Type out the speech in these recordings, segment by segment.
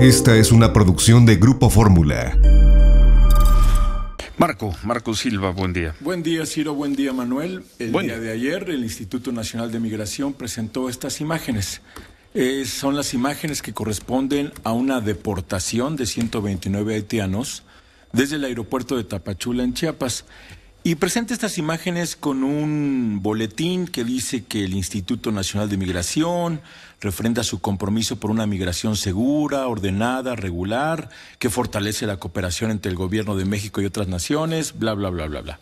Esta es una producción de Grupo Fórmula. Marco, Marco Silva, buen día. Buen día, Ciro, buen día, Manuel. El día de ayer, el Instituto Nacional de Migración presentó estas imágenes. Eh, son las imágenes que corresponden a una deportación de 129 haitianos desde el aeropuerto de Tapachula, en Chiapas. Y presenta estas imágenes con un boletín que dice que el Instituto Nacional de Migración refrenda su compromiso por una migración segura, ordenada, regular, que fortalece la cooperación entre el gobierno de México y otras naciones, bla, bla, bla, bla, bla.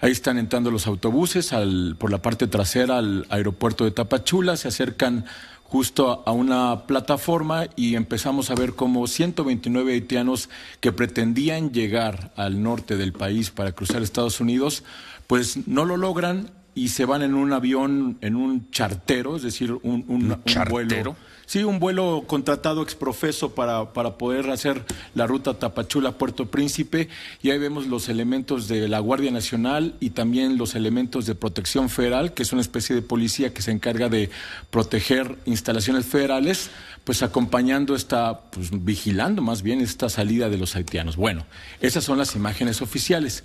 Ahí están entrando los autobuses por la parte trasera al aeropuerto de Tapachula, se acercan justo a una plataforma y empezamos a ver como 129 haitianos que pretendían llegar al norte del país para cruzar Estados Unidos, pues no lo logran y se van en un avión, en un chartero, es decir, un, un, ¿Un, un vuelo Sí, un vuelo contratado exprofeso para, para poder hacer la ruta Tapachula-Puerto Príncipe y ahí vemos los elementos de la Guardia Nacional y también los elementos de protección federal, que es una especie de policía que se encarga de proteger instalaciones federales, pues acompañando esta, pues vigilando más bien esta salida de los haitianos. Bueno, esas son las imágenes oficiales.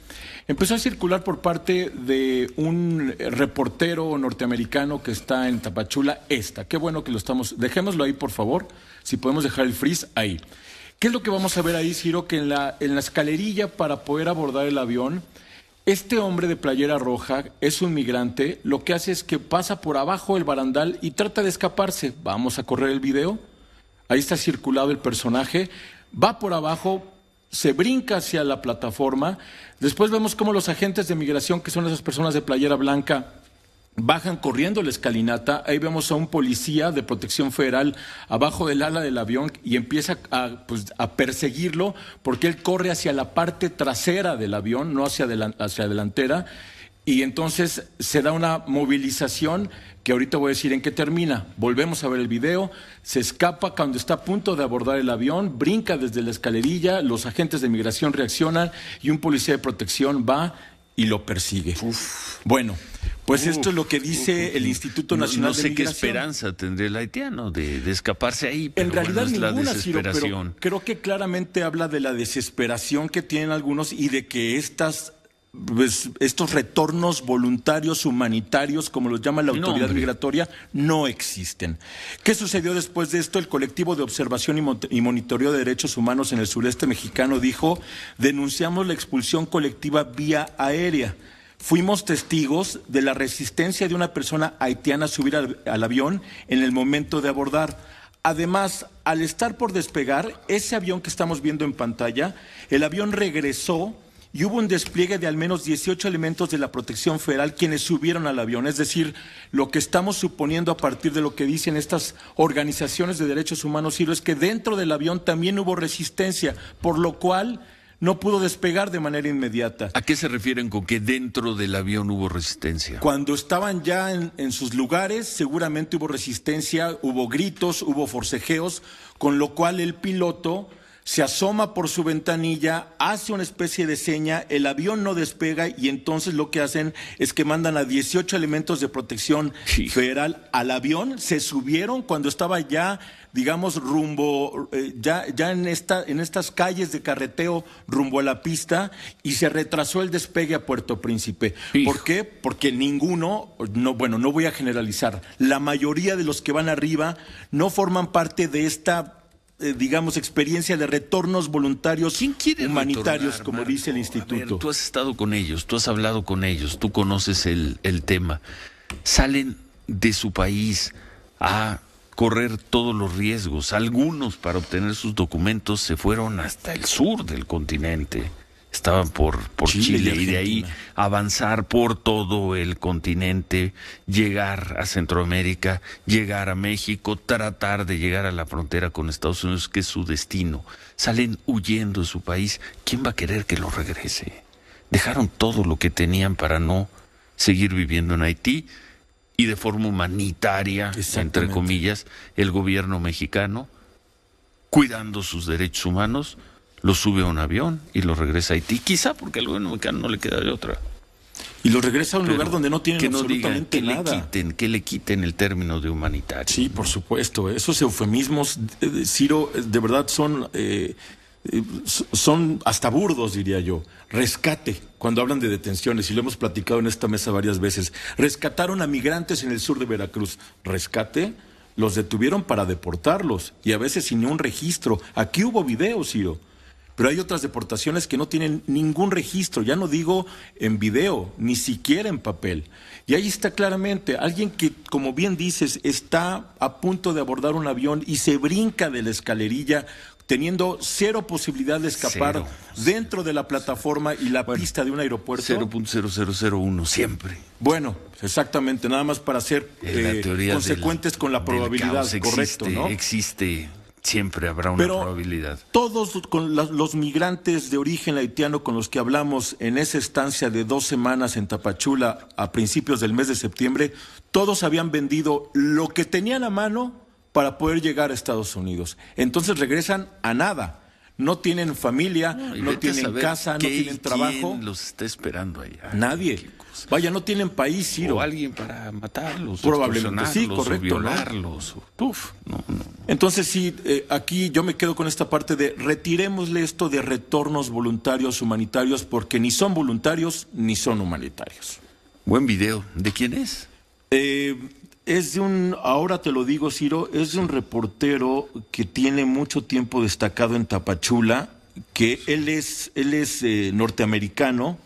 Empezó a circular por parte de un reportero norteamericano que está en Tapachula esta. Qué bueno que lo estamos, dejemos ahí, por favor. Si podemos dejar el freeze ahí. ¿Qué es lo que vamos a ver ahí, Ciro? Que en la, en la escalerilla para poder abordar el avión, este hombre de playera roja es un migrante. Lo que hace es que pasa por abajo el barandal y trata de escaparse. Vamos a correr el video. Ahí está circulado el personaje. Va por abajo, se brinca hacia la plataforma. Después vemos cómo los agentes de migración, que son esas personas de playera blanca, Bajan corriendo la escalinata, ahí vemos a un policía de protección federal abajo del ala del avión y empieza a, pues, perseguirlo porque él corre hacia la parte trasera del avión, no hacia, la hacia delantera, y entonces se da una movilización que ahorita voy a decir en qué termina. Volvemos a ver el video, se escapa cuando está a punto de abordar el avión, brinca desde la escalerilla, los agentes de migración reaccionan y un policía de protección va y lo persigue. Bueno, pues esto es lo que dice el Instituto Nacional de Migración. no sé qué esperanza tendría el haitiano de, escaparse ahí. en realidad es ninguna, desesperación. pero creo que claramente habla de la desesperación que tienen algunos y de que estas pues, estos retornos voluntarios humanitarios, como los llama la autoridad migratoria, no existen. ¿Qué sucedió después de esto? El colectivo de observación y, monitoreo de derechos humanos en el sureste mexicano dijo, denunciamos la expulsión colectiva vía aérea Fuimos testigos de la resistencia de una persona haitiana a subir al, avión en el momento de abordar. Además, al estar por despegar, ese avión que estamos viendo en pantalla, el avión regresó y hubo un despliegue de al menos 18 elementos de la protección federal quienes subieron al avión. Es decir, lo que estamos suponiendo a partir de lo que dicen estas organizaciones de derechos humanos, es que dentro del avión también hubo resistencia, por lo cual no pudo despegar de manera inmediata. ¿A qué se refieren con que dentro del avión hubo resistencia? Cuando estaban ya en, sus lugares, seguramente hubo resistencia, hubo gritos, hubo forcejeos, con lo cual el piloto se asoma por su ventanilla, hace una especie de seña, el avión no despega y entonces lo que hacen es que mandan a 18 elementos de protección federal al avión, se subieron cuando estaba ya, digamos, rumbo, eh, ya, ya en, esta, en estas calles de carreteo rumbo a la pista y se retrasó el despegue a Puerto Príncipe. ¿Por qué? Porque ninguno, no, bueno, no voy a generalizar, la mayoría de los que van arriba no forman parte de esta eh, digamos, experiencia de retornos voluntarios humanitarios, como dice el instituto. tú has estado con ellos, tú has hablado con ellos, tú conoces el, el tema. Salen de su país a correr todos los riesgos. Algunos para obtener sus documentos se fueron hasta el sur del continente. Estaban por, por Chile, Chile y de ahí avanzar por todo el continente, llegar a Centroamérica, llegar a México, tratar de llegar a la frontera con Estados Unidos, que es su destino. Salen huyendo de su país. ¿Quién va a querer que lo regrese? Dejaron todo lo que tenían para no seguir viviendo en Haití y de forma humanitaria, entre comillas, el gobierno mexicano, cuidando sus derechos humanos, lo sube a un avión y lo regresa a Haití. Quizá porque al gobierno no le queda de otra. Y lo regresa a un lugar donde no tiene no absolutamente nada. que le quiten el término de humanitario. Sí, por supuesto. Eh, esos eufemismos, eh, Ciro, eh, de verdad son, son hasta burdos, diría yo. Rescate, cuando hablan de detenciones, y lo hemos platicado en esta mesa varias veces. Rescataron a migrantes en el sur de Veracruz. Rescate, los detuvieron para deportarlos, y a veces sin un registro. Aquí hubo videos, Ciro pero hay otras deportaciones que no tienen ningún registro, ya no digo en video, ni siquiera en papel. Y ahí está claramente alguien que, como bien dices, está a punto de abordar un avión y se brinca de la escalerilla teniendo cero posibilidad de escapar dentro de la plataforma y la pista de un aeropuerto. 0.0001 siempre. Bueno, exactamente, nada más para ser eh, eh, consecuentes con la probabilidad, correcto, ¿no? Existe Siempre habrá una probabilidad. Todos con los migrantes de origen haitiano con los que hablamos en esa estancia de dos semanas en Tapachula a principios del mes de septiembre, todos habían vendido lo que tenían a mano para poder llegar a Estados Unidos. Entonces regresan a nada. No tienen familia, no, tienen casa, no tienen trabajo. ¿Quién los está esperando allá? Nadie. Vaya, no tienen país, O alguien para matarlos, probablemente sí, correcto, o violarlos. no. Entonces sí, eh, aquí yo me quedo con esta parte de retirémosle esto de retornos voluntarios humanitarios porque ni son voluntarios ni son humanitarios. Buen video. ¿De quién es? Eh, es de un, ahora te lo digo Ciro, es de un reportero que tiene mucho tiempo destacado en Tapachula, que él es, él es eh, norteamericano.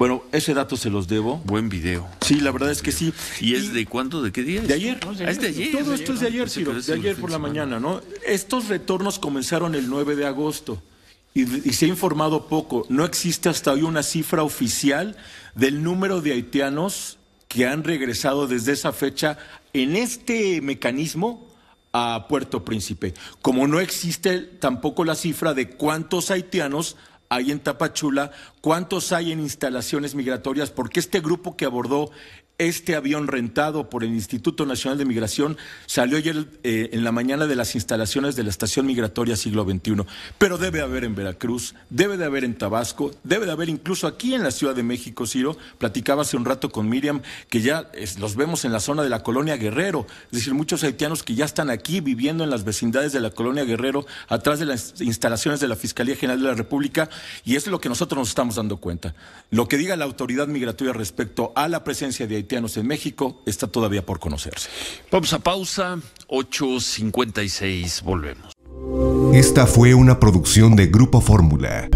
Bueno, ese dato se los debo. Buen video. Sí, la verdad es que sí. ¿Y, es de cuánto? ¿De qué día? Ah, es? De ayer. ayer. Todo esto es de ayer, sí, De ayer por la mañana, ¿no? Estos retornos comenzaron el 9 de agosto. Y, y, se ha informado poco. No existe hasta hoy una cifra oficial del número de haitianos que han regresado desde esa fecha en este mecanismo a Puerto Príncipe. Como no existe tampoco la cifra de cuántos haitianos ahí en Tapachula, cuántos hay en instalaciones migratorias, porque este grupo que abordó este avión rentado por el Instituto Nacional de Migración salió ayer eh, en la mañana de las instalaciones de la Estación Migratoria Siglo XXI. Pero debe haber en Veracruz, debe de haber en Tabasco, debe de haber incluso aquí en la Ciudad de México, Ciro. Platicaba hace un rato con Miriam que ya nos vemos en la zona de la colonia Guerrero. Es decir, muchos haitianos que ya están aquí viviendo en las vecindades de la colonia Guerrero, atrás de las instalaciones de la Fiscalía General de la República, y es lo que nosotros nos estamos dando cuenta. Lo que diga la autoridad migratoria respecto a la presencia de haitianos en México está todavía por conocerse. Vamos a pausa, 8.56, volvemos. Esta fue una producción de Grupo Fórmula.